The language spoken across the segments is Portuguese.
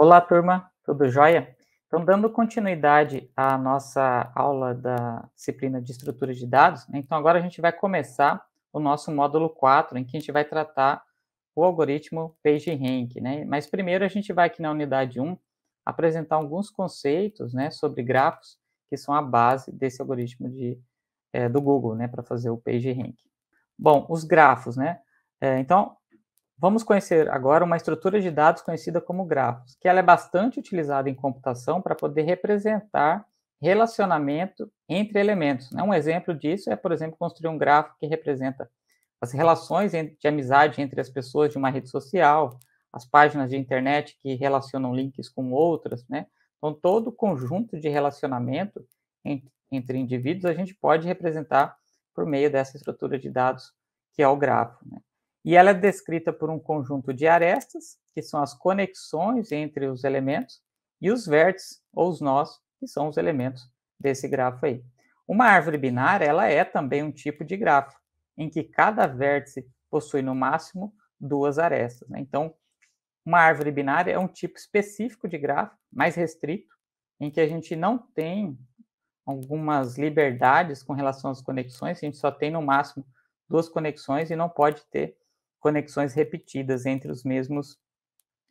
Olá, turma, tudo jóia? Então, dando continuidade à nossa aula da disciplina de estrutura de dados, né? então agora a gente vai começar o nosso módulo 4, em que a gente vai tratar o algoritmo PageRank, né? Mas primeiro a gente vai aqui na unidade 1 apresentar alguns conceitos, né, sobre grafos, que são a base desse algoritmo de, é, do Google, né, para fazer o PageRank. Bom, os grafos, né? É, então, Vamos conhecer agora uma estrutura de dados conhecida como grafos, que ela é bastante utilizada em computação para poder representar relacionamento entre elementos. Né? Um exemplo disso é, por exemplo, construir um grafo que representa as relações de amizade entre as pessoas de uma rede social, as páginas de internet que relacionam links com outras, né? Então, todo conjunto de relacionamento entre indivíduos a gente pode representar por meio dessa estrutura de dados que é o grafo. Né? E ela é descrita por um conjunto de arestas, que são as conexões entre os elementos, e os vértices, ou os nós, que são os elementos desse grafo aí. Uma árvore binária, ela é também um tipo de grafo, em que cada vértice possui no máximo duas arestas. Né? Então, uma árvore binária é um tipo específico de grafo, mais restrito, em que a gente não tem algumas liberdades com relação às conexões, a gente só tem no máximo duas conexões e não pode ter conexões repetidas entre os mesmos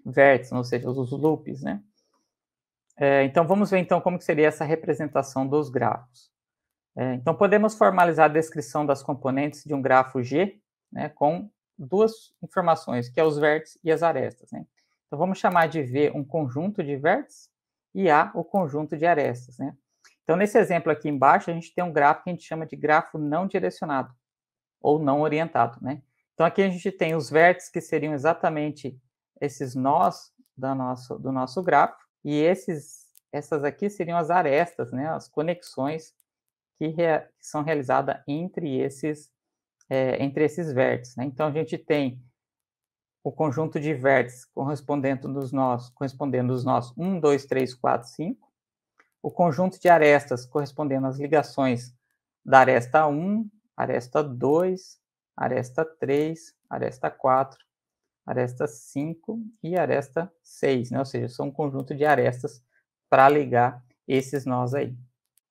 vértices, ou seja, os loops, né? É, então, vamos ver, então, como que seria essa representação dos grafos. É, então, podemos formalizar a descrição das componentes de um grafo G, né, com duas informações, que é os vértices e as arestas, né? Então, vamos chamar de V um conjunto de vértices e A o conjunto de arestas, né? Então, nesse exemplo aqui embaixo, a gente tem um grafo que a gente chama de grafo não direcionado ou não orientado, né? Então, aqui a gente tem os vértices que seriam exatamente esses nós da nosso, do nosso gráfico e esses, essas aqui seriam as arestas, né, as conexões que, rea, que são realizadas entre esses, é, entre esses vértices. Né? Então, a gente tem o conjunto de vértices correspondendo dos nós, correspondendo os nós 1, 2, 3, 4, 5, o conjunto de arestas correspondendo às ligações da aresta 1, aresta 2, aresta 3, aresta 4, aresta 5 e aresta 6, né? Ou seja, são um conjunto de arestas para ligar esses nós aí.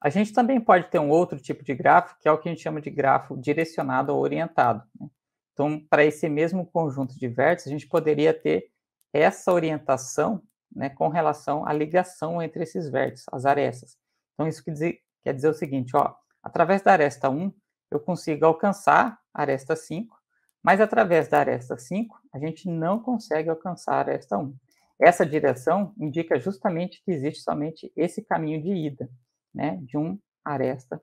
A gente também pode ter um outro tipo de grafo, que é o que a gente chama de grafo direcionado ou orientado. Né? Então, para esse mesmo conjunto de vértices, a gente poderia ter essa orientação né, com relação à ligação entre esses vértices, as arestas. Então, isso quer dizer, quer dizer o seguinte, ó, através da aresta 1, eu consigo alcançar aresta 5, mas através da aresta 5, a gente não consegue alcançar a aresta 1. Essa direção indica justamente que existe somente esse caminho de ida, né, de um aresta,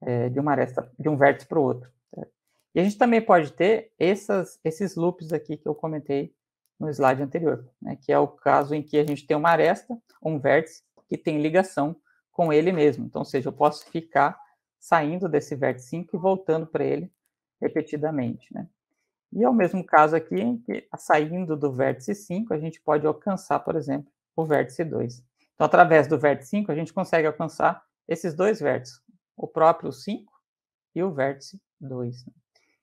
é, de uma aresta, de um vértice para o outro. E a gente também pode ter essas, esses loops aqui que eu comentei no slide anterior, né, que é o caso em que a gente tem uma aresta, um vértice, que tem ligação com ele mesmo. Então, ou seja, eu posso ficar saindo desse vértice 5 e voltando para ele repetidamente. Né? E é o mesmo caso aqui, que saindo do vértice 5, a gente pode alcançar, por exemplo, o vértice 2. Então, através do vértice 5, a gente consegue alcançar esses dois vértices, o próprio 5 e o vértice 2. Né?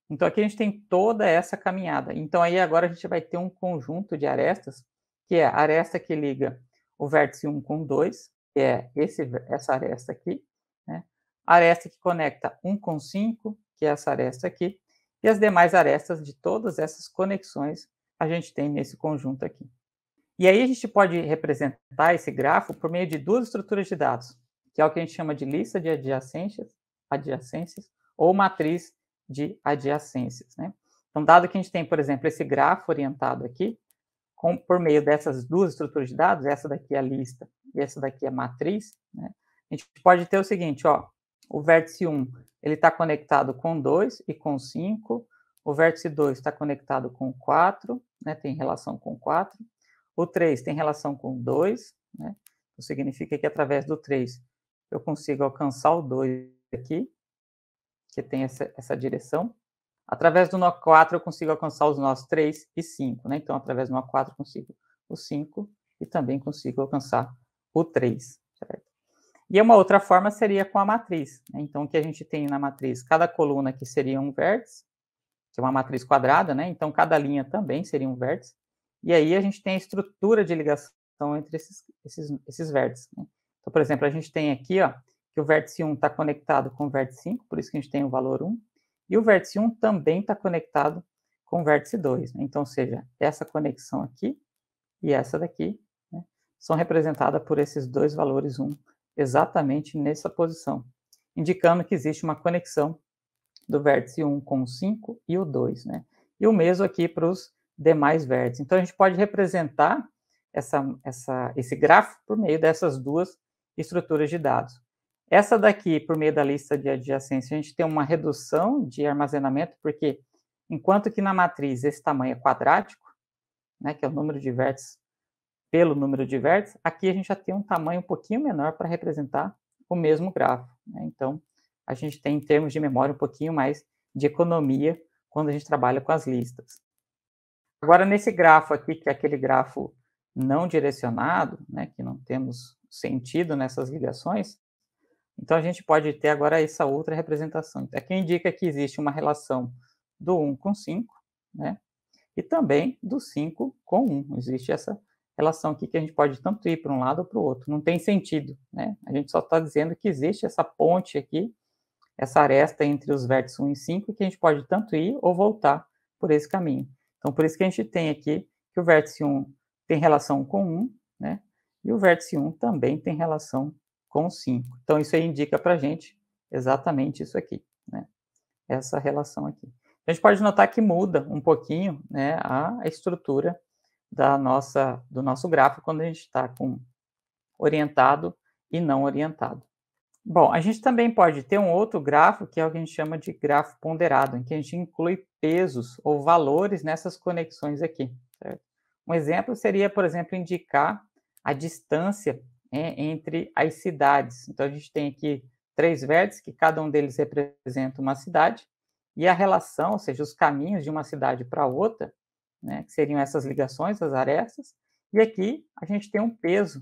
Então, aqui a gente tem toda essa caminhada. Então, aí agora a gente vai ter um conjunto de arestas, que é a aresta que liga o vértice 1 com 2, que é esse, essa aresta aqui, né? aresta que conecta 1 com 5, que é essa aresta aqui, e as demais arestas de todas essas conexões a gente tem nesse conjunto aqui. E aí a gente pode representar esse grafo por meio de duas estruturas de dados, que é o que a gente chama de lista de adjacências, adjacências ou matriz de adjacências. Né? Então, dado que a gente tem, por exemplo, esse grafo orientado aqui, com, por meio dessas duas estruturas de dados, essa daqui é a lista e essa daqui é a matriz, né? a gente pode ter o seguinte, ó, o vértice 1 ele está conectado com 2 e com 5. O vértice 2 está conectado com 4, né, tem relação com 4. O 3 tem relação com 2, né, então significa que através do 3 eu consigo alcançar o 2 aqui, que tem essa, essa direção. Através do nó 4 eu consigo alcançar os nós 3 e 5, né? Então, através do nó 4 eu consigo o 5 e também consigo alcançar o 3, certo? E uma outra forma seria com a matriz. Né? Então, o que a gente tem na matriz? Cada coluna aqui seria um vértice, que é uma matriz quadrada, né? Então, cada linha também seria um vértice. E aí a gente tem a estrutura de ligação entre esses, esses, esses vértices. Né? Então, por exemplo, a gente tem aqui, ó, que o vértice 1 está conectado com o vértice 5, por isso que a gente tem o valor 1. E o vértice 1 também está conectado com o vértice 2. Né? Então, ou seja, essa conexão aqui e essa daqui né, são representadas por esses dois valores 1 exatamente nessa posição, indicando que existe uma conexão do vértice 1 com o 5 e o 2, né? E o mesmo aqui para os demais vértices. Então, a gente pode representar essa, essa, esse gráfico por meio dessas duas estruturas de dados. Essa daqui, por meio da lista de adjacência, a gente tem uma redução de armazenamento, porque enquanto que na matriz esse tamanho é quadrático, né, que é o número de vértices pelo número de vértices, aqui a gente já tem um tamanho um pouquinho menor para representar o mesmo grafo. Né? Então, a gente tem, em termos de memória, um pouquinho mais de economia quando a gente trabalha com as listas. Agora, nesse grafo aqui, que é aquele grafo não direcionado, né, que não temos sentido nessas ligações, então a gente pode ter agora essa outra representação. Então, é que indica que existe uma relação do 1 com 5, né, e também do 5 com 1. Existe essa elas são aqui que a gente pode tanto ir para um lado ou para o outro, não tem sentido, né? A gente só está dizendo que existe essa ponte aqui, essa aresta entre os vértices 1 e 5, que a gente pode tanto ir ou voltar por esse caminho. Então, por isso que a gente tem aqui que o vértice 1 tem relação com 1, né? E o vértice 1 também tem relação com 5. Então, isso aí indica para a gente exatamente isso aqui, né? Essa relação aqui. A gente pode notar que muda um pouquinho né, a estrutura da nossa, do nosso gráfico quando a gente está com orientado e não orientado. Bom, a gente também pode ter um outro grafo, que é o que a gente chama de grafo ponderado, em que a gente inclui pesos ou valores nessas conexões aqui. Certo? Um exemplo seria, por exemplo, indicar a distância é, entre as cidades. Então, a gente tem aqui três vértices, que cada um deles representa uma cidade, e a relação, ou seja, os caminhos de uma cidade para outra, né, que seriam essas ligações, as arestas, e aqui a gente tem um peso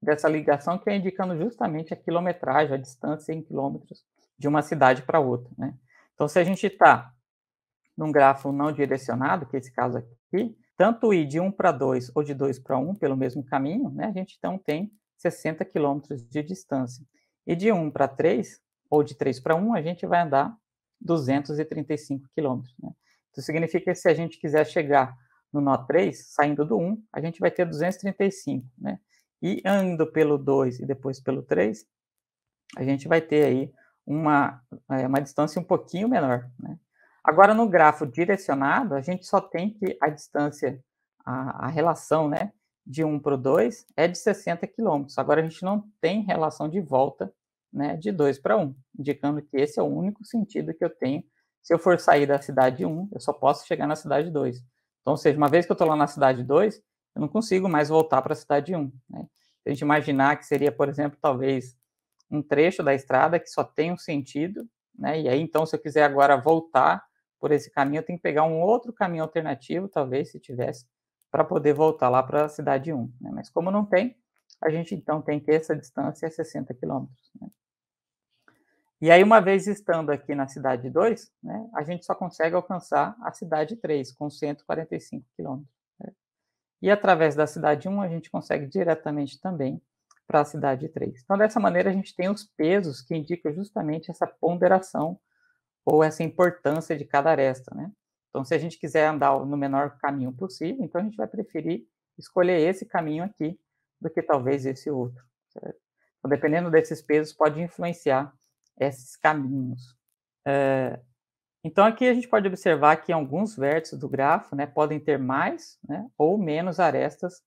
dessa ligação que é indicando justamente a quilometragem, a distância em quilômetros de uma cidade para outra. Né? Então, se a gente está num grafo não direcionado, que é esse caso aqui, tanto ir de 1 para 2 ou de 2 para 1 pelo mesmo caminho, né, a gente então tem 60 quilômetros de distância. E de 1 para 3, ou de 3 para 1, a gente vai andar 235 quilômetros. Né? Isso significa que se a gente quiser chegar no nó 3, saindo do 1, a gente vai ter 235, né? E ando pelo 2 e depois pelo 3, a gente vai ter aí uma, é, uma distância um pouquinho menor, né? Agora, no grafo direcionado, a gente só tem que a distância, a, a relação, né, de 1 para o 2 é de 60 quilômetros. Agora, a gente não tem relação de volta, né, de 2 para 1, indicando que esse é o único sentido que eu tenho se eu for sair da cidade 1, eu só posso chegar na cidade 2. Então, ou seja, uma vez que eu estou lá na cidade 2, eu não consigo mais voltar para a cidade 1. Né? Se a gente imaginar que seria, por exemplo, talvez um trecho da estrada que só tem um sentido, né? e aí então, se eu quiser agora voltar por esse caminho, eu tenho que pegar um outro caminho alternativo, talvez, se tivesse, para poder voltar lá para a cidade 1. Né? Mas como não tem, a gente então tem que essa distância é 60 quilômetros. Né? E aí, uma vez estando aqui na cidade 2, né, a gente só consegue alcançar a cidade 3, com 145 quilômetros. Né? E através da cidade 1, um, a gente consegue diretamente também para a cidade 3. Então, dessa maneira, a gente tem os pesos que indicam justamente essa ponderação ou essa importância de cada aresta. Né? Então, se a gente quiser andar no menor caminho possível, então a gente vai preferir escolher esse caminho aqui do que talvez esse outro. Certo? Então, dependendo desses pesos, pode influenciar esses caminhos. É, então, aqui a gente pode observar que alguns vértices do grafo né, podem ter mais né, ou menos arestas,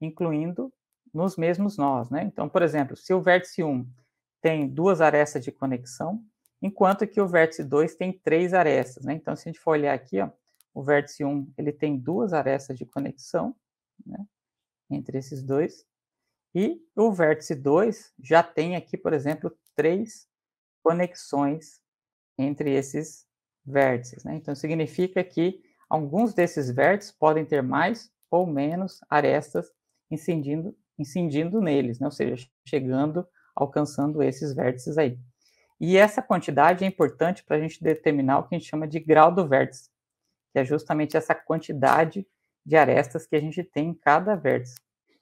incluindo nos mesmos nós. Né? Então, por exemplo, se o vértice 1 tem duas arestas de conexão, enquanto que o vértice 2 tem três arestas. Né? Então, se a gente for olhar aqui, ó, o vértice 1 ele tem duas arestas de conexão né, entre esses dois, e o vértice 2 já tem aqui, por exemplo, três conexões entre esses vértices. Né? Então, significa que alguns desses vértices podem ter mais ou menos arestas incidindo, incidindo neles, né? ou seja, chegando, alcançando esses vértices aí. E essa quantidade é importante para a gente determinar o que a gente chama de grau do vértice, que é justamente essa quantidade de arestas que a gente tem em cada vértice.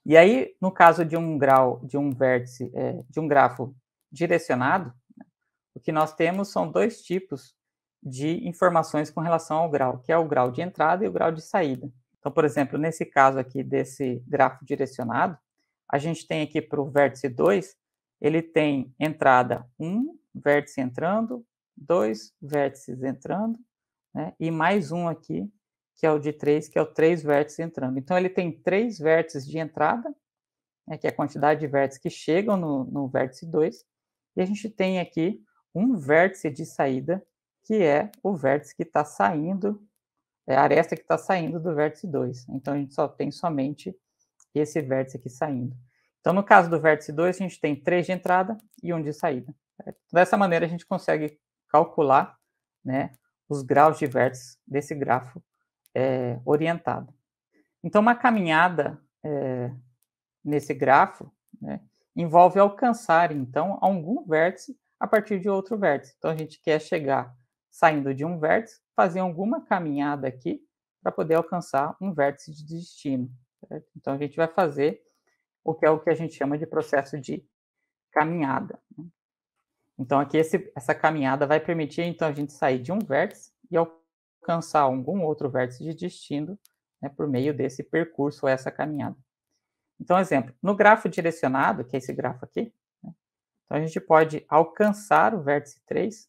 E aí, no caso de um grau, de um vértice, é, de um grafo direcionado, o que nós temos são dois tipos de informações com relação ao grau, que é o grau de entrada e o grau de saída. Então, por exemplo, nesse caso aqui desse grafo direcionado, a gente tem aqui para o vértice 2, ele tem entrada 1, vértice entrando, 2 vértices entrando, né? e mais um aqui, que é o de 3, que é o 3 vértices entrando. Então, ele tem 3 vértices de entrada, né? que é a quantidade de vértices que chegam no, no vértice 2, e a gente tem aqui um vértice de saída, que é o vértice que está saindo, é a aresta que está saindo do vértice 2. Então, a gente só tem somente esse vértice aqui saindo. Então, no caso do vértice 2, a gente tem 3 de entrada e 1 um de saída. Dessa maneira, a gente consegue calcular né, os graus de vértices desse grafo é, orientado. Então, uma caminhada é, nesse grafo né, envolve alcançar, então, algum vértice a partir de outro vértice. Então a gente quer chegar saindo de um vértice, fazer alguma caminhada aqui para poder alcançar um vértice de destino. Certo? Então a gente vai fazer o que é o que a gente chama de processo de caminhada. Né? Então aqui esse, essa caminhada vai permitir então a gente sair de um vértice e alcançar algum outro vértice de destino né, por meio desse percurso essa caminhada. Então exemplo, no grafo direcionado, que é esse grafo aqui, então, a gente pode alcançar o vértice 3,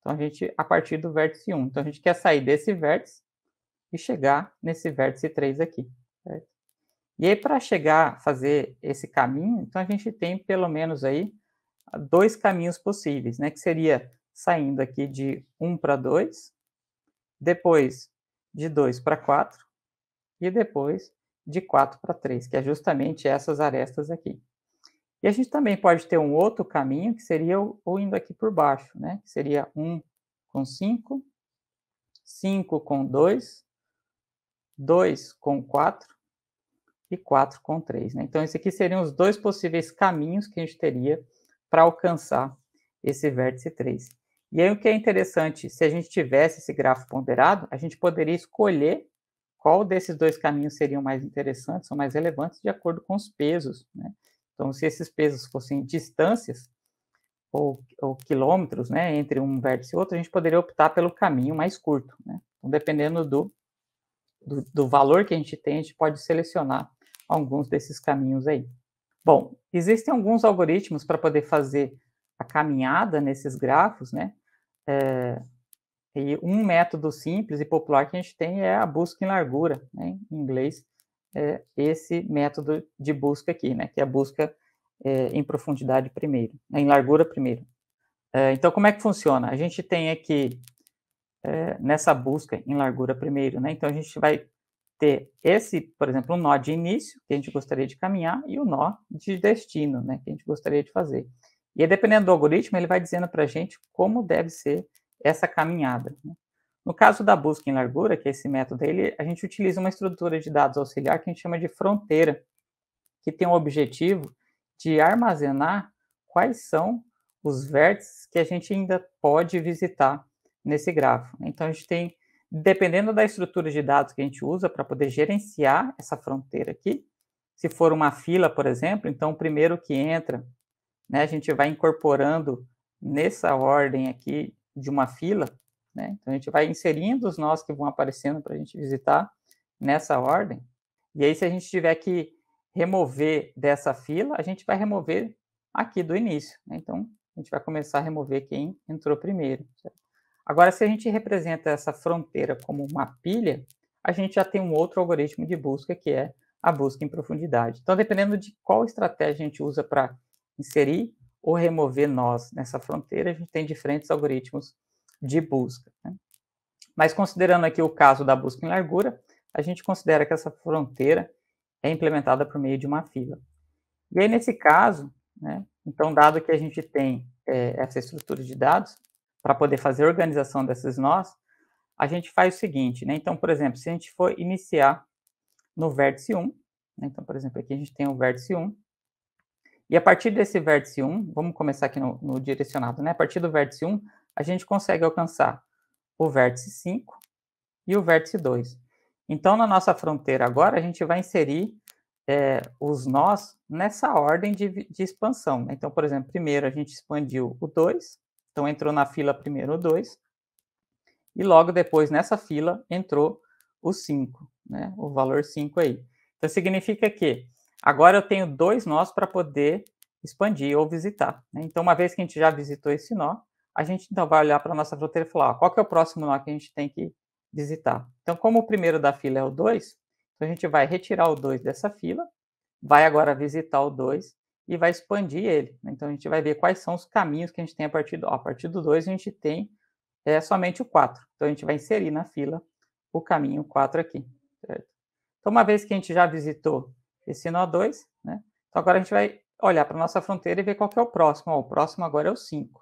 então a gente, a partir do vértice 1. Então, a gente quer sair desse vértice e chegar nesse vértice 3 aqui. Certo? E aí, para chegar, a fazer esse caminho, então a gente tem pelo menos aí dois caminhos possíveis, né? Que seria saindo aqui de 1 para 2, depois de 2 para 4 e depois de 4 para 3, que é justamente essas arestas aqui. E a gente também pode ter um outro caminho, que seria o, o indo aqui por baixo, né? Que seria 1 com 5, 5 com 2, 2 com 4 e 4 com 3. Né? Então, esses aqui seriam os dois possíveis caminhos que a gente teria para alcançar esse vértice 3. E aí, o que é interessante, se a gente tivesse esse grafo ponderado, a gente poderia escolher qual desses dois caminhos seriam mais interessantes ou mais relevantes de acordo com os pesos, né? Então, se esses pesos fossem distâncias ou, ou quilômetros, né, entre um vértice e outro, a gente poderia optar pelo caminho mais curto, né? Então, dependendo do, do, do valor que a gente tem, a gente pode selecionar alguns desses caminhos aí. Bom, existem alguns algoritmos para poder fazer a caminhada nesses grafos, né? É, e um método simples e popular que a gente tem é a busca em largura, né? em inglês é, esse método de busca aqui, né? Que é a busca é, em profundidade primeiro, né, em largura primeiro. É, então, como é que funciona? A gente tem aqui é, nessa busca em largura primeiro, né? Então, a gente vai ter esse, por exemplo, um nó de início, que a gente gostaria de caminhar, e o um nó de destino, né? Que a gente gostaria de fazer. E aí, dependendo do algoritmo, ele vai dizendo para a gente como deve ser essa caminhada. Né? No caso da busca em largura, que é esse método, ele, a gente utiliza uma estrutura de dados auxiliar que a gente chama de fronteira, que tem o objetivo de armazenar quais são os vértices que a gente ainda pode visitar nesse grafo. Então, a gente tem, dependendo da estrutura de dados que a gente usa para poder gerenciar essa fronteira aqui, se for uma fila, por exemplo, então o primeiro que entra, né, a gente vai incorporando nessa ordem aqui de uma fila né? Então a gente vai inserindo os nós que vão aparecendo para a gente visitar nessa ordem. E aí, se a gente tiver que remover dessa fila, a gente vai remover aqui do início. Né? Então a gente vai começar a remover quem entrou primeiro. Certo? Agora, se a gente representa essa fronteira como uma pilha, a gente já tem um outro algoritmo de busca que é a busca em profundidade. Então, dependendo de qual estratégia a gente usa para inserir ou remover nós nessa fronteira, a gente tem diferentes algoritmos de busca. Né? Mas considerando aqui o caso da busca em largura, a gente considera que essa fronteira é implementada por meio de uma fila. E aí, nesse caso, né, então, dado que a gente tem é, essa estrutura de dados, para poder fazer a organização desses nós, a gente faz o seguinte, né? Então, por exemplo, se a gente for iniciar no vértice 1, né? então, por exemplo, aqui a gente tem o vértice 1, e a partir desse vértice 1, vamos começar aqui no, no direcionado, né? A partir do vértice 1, a gente consegue alcançar o vértice 5 e o vértice 2. Então, na nossa fronteira agora, a gente vai inserir é, os nós nessa ordem de, de expansão. Né? Então, por exemplo, primeiro a gente expandiu o 2, então entrou na fila primeiro o 2, e logo depois nessa fila entrou o 5, né? o valor 5 aí. Então, significa que agora eu tenho dois nós para poder expandir ou visitar. Né? Então, uma vez que a gente já visitou esse nó, a gente então vai olhar para a nossa fronteira e falar ó, qual que é o próximo nó que a gente tem que visitar. Então, como o primeiro da fila é o 2, então a gente vai retirar o 2 dessa fila, vai agora visitar o 2 e vai expandir ele. Né? Então, a gente vai ver quais são os caminhos que a gente tem a partir do, ó, a partir do 2, a gente tem é, somente o 4. Então, a gente vai inserir na fila o caminho 4 aqui. Certo? Então, uma vez que a gente já visitou esse nó 2, né? então agora a gente vai olhar para a nossa fronteira e ver qual que é o próximo. Ó, o próximo agora é o 5.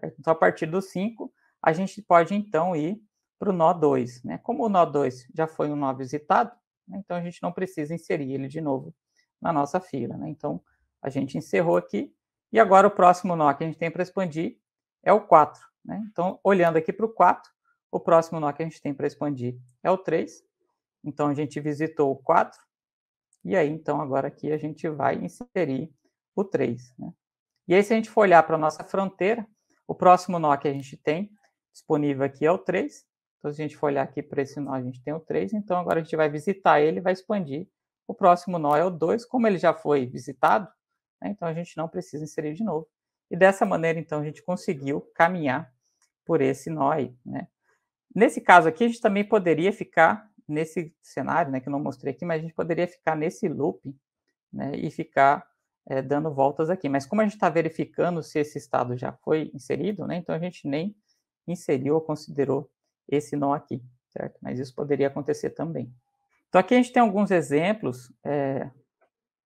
É, então, a partir do 5, a gente pode então ir para o nó 2. Né? Como o nó 2 já foi um nó visitado, né? então a gente não precisa inserir ele de novo na nossa fila. Né? Então, a gente encerrou aqui. E agora o próximo nó que a gente tem para expandir é o 4. Né? Então, olhando aqui para o 4, o próximo nó que a gente tem para expandir é o 3. Então, a gente visitou o 4. E aí, então, agora aqui a gente vai inserir o 3. Né? E aí, se a gente for olhar para a nossa fronteira, o próximo nó que a gente tem disponível aqui é o 3. Então, se a gente for olhar aqui para esse nó, a gente tem o 3. Então, agora a gente vai visitar ele vai expandir. O próximo nó é o 2. Como ele já foi visitado, né, então a gente não precisa inserir de novo. E dessa maneira, então, a gente conseguiu caminhar por esse nó aí. Né? Nesse caso aqui, a gente também poderia ficar nesse cenário, né, que eu não mostrei aqui, mas a gente poderia ficar nesse loop né, e ficar é, dando voltas aqui. Mas como a gente está verificando se esse estado já foi inserido, né, então a gente nem inseriu ou considerou esse nó aqui, certo? Mas isso poderia acontecer também. Então aqui a gente tem alguns exemplos é,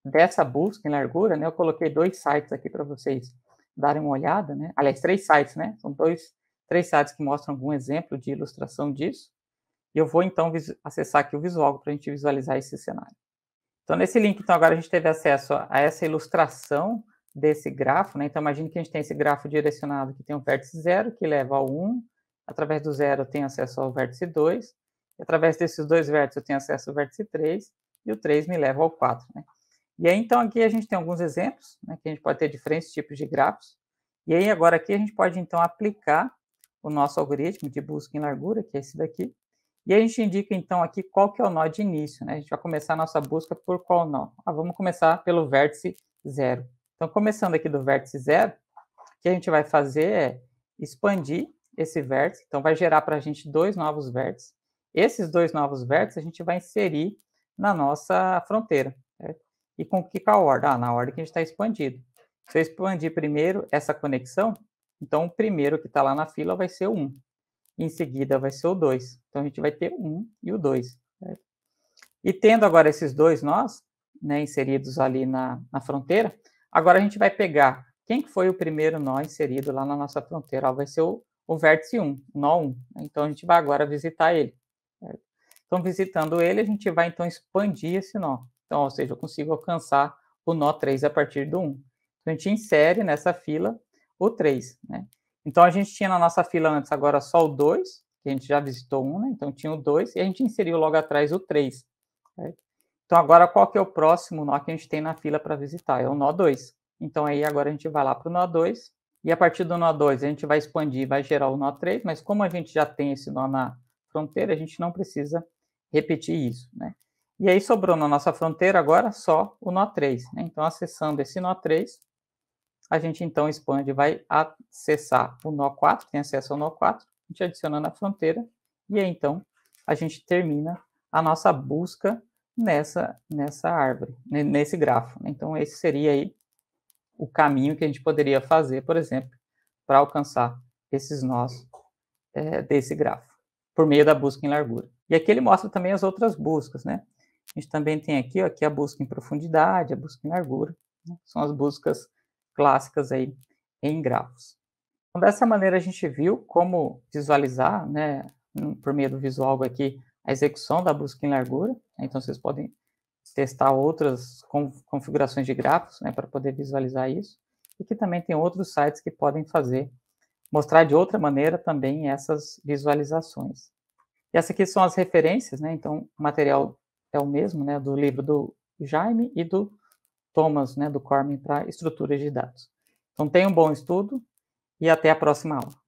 dessa busca em largura, né? Eu coloquei dois sites aqui para vocês darem uma olhada, né? Aliás, três sites, né? São dois, três sites que mostram algum exemplo de ilustração disso. E eu vou então acessar aqui o visual para a gente visualizar esse cenário. Então, nesse link, então, agora a gente teve acesso a essa ilustração desse grafo, né? Então, imagine que a gente tem esse grafo direcionado que tem um vértice zero, que leva ao 1, através do zero eu tenho acesso ao vértice 2, e através desses dois vértices eu tenho acesso ao vértice 3, e o 3 me leva ao 4, né? E aí, então, aqui a gente tem alguns exemplos, né? Que a gente pode ter diferentes tipos de grafos, e aí, agora aqui a gente pode, então, aplicar o nosso algoritmo de busca em largura, que é esse daqui, e a gente indica, então, aqui qual que é o nó de início, né? A gente vai começar a nossa busca por qual nó. Ah, vamos começar pelo vértice zero. Então, começando aqui do vértice zero, o que a gente vai fazer é expandir esse vértice. Então, vai gerar para a gente dois novos vértices. Esses dois novos vértices a gente vai inserir na nossa fronteira. Certo? E com que qual ordem? Ah, na ordem que a gente está expandido. Se eu expandir primeiro essa conexão, então o primeiro que está lá na fila vai ser o 1 em seguida vai ser o 2. Então, a gente vai ter o 1 e o 2. E tendo agora esses dois nós, né, inseridos ali na, na fronteira, agora a gente vai pegar quem foi o primeiro nó inserido lá na nossa fronteira. Ó, vai ser o, o vértice 1, o nó 1. Então, a gente vai agora visitar ele. Certo? Então, visitando ele, a gente vai, então, expandir esse nó. Então, ou seja, eu consigo alcançar o nó 3 a partir do 1. Então, a gente insere nessa fila o 3, né? Então a gente tinha na nossa fila antes agora só o 2, que a gente já visitou um, né? Então tinha o 2 e a gente inseriu logo atrás o 3. Né? Então agora qual que é o próximo nó que a gente tem na fila para visitar? É o nó 2. Então aí agora a gente vai lá para o nó 2 e a partir do nó 2 a gente vai expandir, e vai gerar o nó 3, mas como a gente já tem esse nó na fronteira, a gente não precisa repetir isso, né? E aí sobrou na nossa fronteira agora só o nó 3. Né? Então acessando esse nó 3, a gente então expande, vai acessar o nó 4, tem acesso ao nó 4, a gente adiciona na fronteira, e aí então a gente termina a nossa busca nessa, nessa árvore, nesse grafo. Né? Então esse seria aí o caminho que a gente poderia fazer, por exemplo, para alcançar esses nós é, desse grafo, por meio da busca em largura. E aqui ele mostra também as outras buscas, né? A gente também tem aqui, ó, aqui a busca em profundidade, a busca em largura, né? são as buscas clássicas aí em grafos. Então, dessa maneira, a gente viu como visualizar, né, hum, por meio do visual aqui, a execução da busca em largura. Então, vocês podem testar outras configurações de grafos né, para poder visualizar isso. E que também tem outros sites que podem fazer, mostrar de outra maneira também essas visualizações. E essas aqui são as referências, né? Então, o material é o mesmo, né? Do livro do Jaime e do tomas né, do Corm para estruturas de dados. Então, tenha um bom estudo e até a próxima aula.